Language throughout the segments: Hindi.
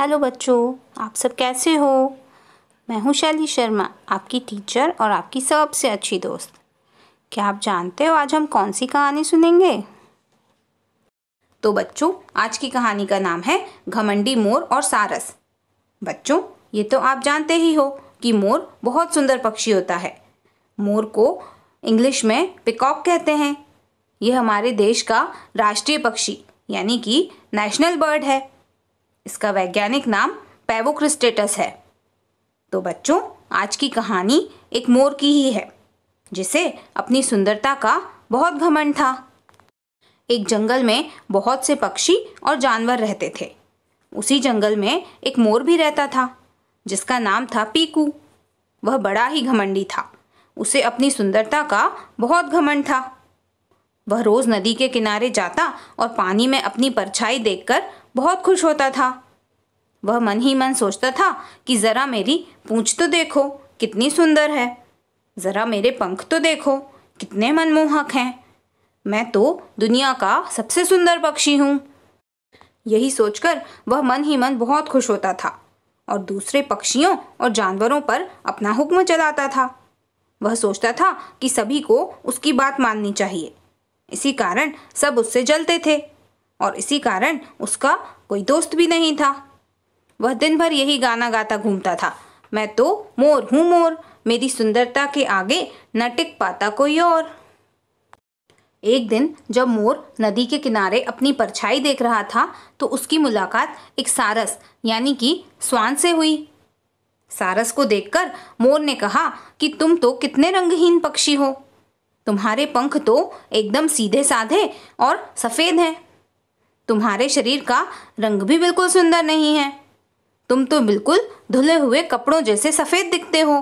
हेलो बच्चों आप सब कैसे हो मैं हूं शैली शर्मा आपकी टीचर और आपकी सबसे अच्छी दोस्त क्या आप जानते हो आज हम कौन सी कहानी सुनेंगे तो बच्चों आज की कहानी का नाम है घमंडी मोर और सारस बच्चों ये तो आप जानते ही हो कि मोर बहुत सुंदर पक्षी होता है मोर को इंग्लिश में पिकॉक कहते हैं ये हमारे देश का राष्ट्रीय पक्षी यानी कि नेशनल बर्ड है इसका वैज्ञानिक नाम पैवोक्रिस्टेटस है तो बच्चों आज की कहानी एक मोर की ही है जिसे अपनी सुंदरता का बहुत घमंड था एक जंगल में बहुत से पक्षी और जानवर रहते थे उसी जंगल में एक मोर भी रहता था जिसका नाम था पीकू वह बड़ा ही घमंडी था उसे अपनी सुंदरता का बहुत घमंड था वह रोज़ नदी के किनारे जाता और पानी में अपनी परछाई देखकर बहुत खुश होता था वह मन ही मन सोचता था कि ज़रा मेरी पूँछ तो देखो कितनी सुंदर है ज़रा मेरे पंख तो देखो कितने मनमोहक हैं मैं तो दुनिया का सबसे सुंदर पक्षी हूँ यही सोचकर वह मन ही मन बहुत खुश होता था और दूसरे पक्षियों और जानवरों पर अपना हुक्म चलाता था वह सोचता था कि सभी को उसकी बात माननी चाहिए इसी कारण सब उससे जलते थे और इसी कारण उसका कोई दोस्त भी नहीं था वह दिन भर यही गाना गाता घूमता था मैं तो मोर हूँ मोर मेरी सुंदरता के आगे न टिक पाता कोई और एक दिन जब मोर नदी के किनारे अपनी परछाई देख रहा था तो उसकी मुलाकात एक सारस यानी कि स्वान से हुई सारस को देखकर मोर ने कहा कि तुम तो कितने रंगहीन पक्षी हो तुम्हारे पंख तो एकदम सीधे साधे और सफ़ेद हैं तुम्हारे शरीर का रंग भी बिल्कुल सुंदर नहीं है तुम तो बिल्कुल धुले हुए कपड़ों जैसे सफ़ेद दिखते हो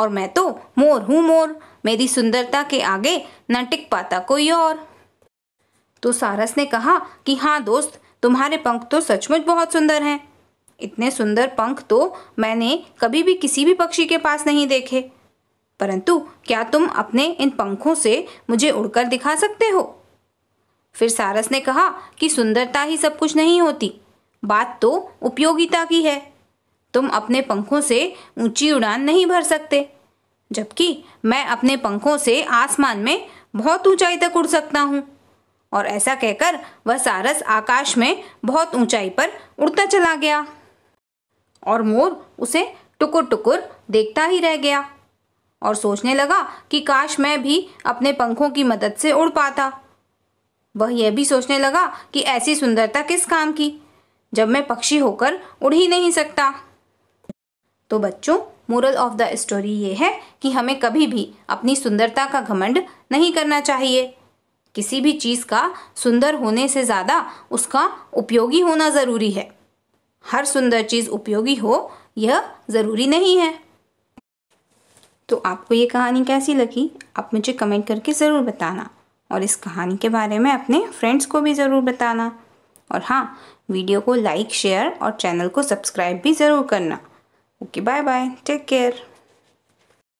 और मैं तो मोर हूँ मोर मेरी सुंदरता के आगे न टिक पाता कोई और तो सारस ने कहा कि हाँ दोस्त तुम्हारे पंख तो सचमुच बहुत सुंदर हैं इतने सुंदर पंख तो मैंने कभी भी किसी भी पक्षी के पास नहीं देखे परंतु क्या तुम अपने इन पंखों से मुझे उड़कर दिखा सकते हो फिर सारस ने कहा कि सुंदरता ही सब कुछ नहीं होती बात तो उपयोगिता की है तुम अपने पंखों से ऊंची उड़ान नहीं भर सकते जबकि मैं अपने पंखों से आसमान में बहुत ऊंचाई तक उड़ सकता हूँ और ऐसा कहकर वह सारस आकाश में बहुत ऊंचाई पर उड़ता चला गया और मोर उसे टुकुर टुकुर देखता ही रह गया और सोचने लगा कि काश मैं भी अपने पंखों की मदद से उड़ पाता वह यह भी सोचने लगा कि ऐसी सुंदरता किस काम की जब मैं पक्षी होकर उड़ ही नहीं सकता तो बच्चों मोरल ऑफ द स्टोरी ये है कि हमें कभी भी अपनी सुंदरता का घमंड नहीं करना चाहिए किसी भी चीज़ का सुंदर होने से ज़्यादा उसका उपयोगी होना ज़रूरी है हर सुंदर चीज़ उपयोगी हो यह ज़रूरी नहीं है तो आपको ये कहानी कैसी लगी आप मुझे कमेंट करके ज़रूर बताना और इस कहानी के बारे में अपने फ्रेंड्स को भी ज़रूर बताना और हाँ वीडियो को लाइक शेयर और चैनल को सब्सक्राइब भी ज़रूर करना okay bye bye take care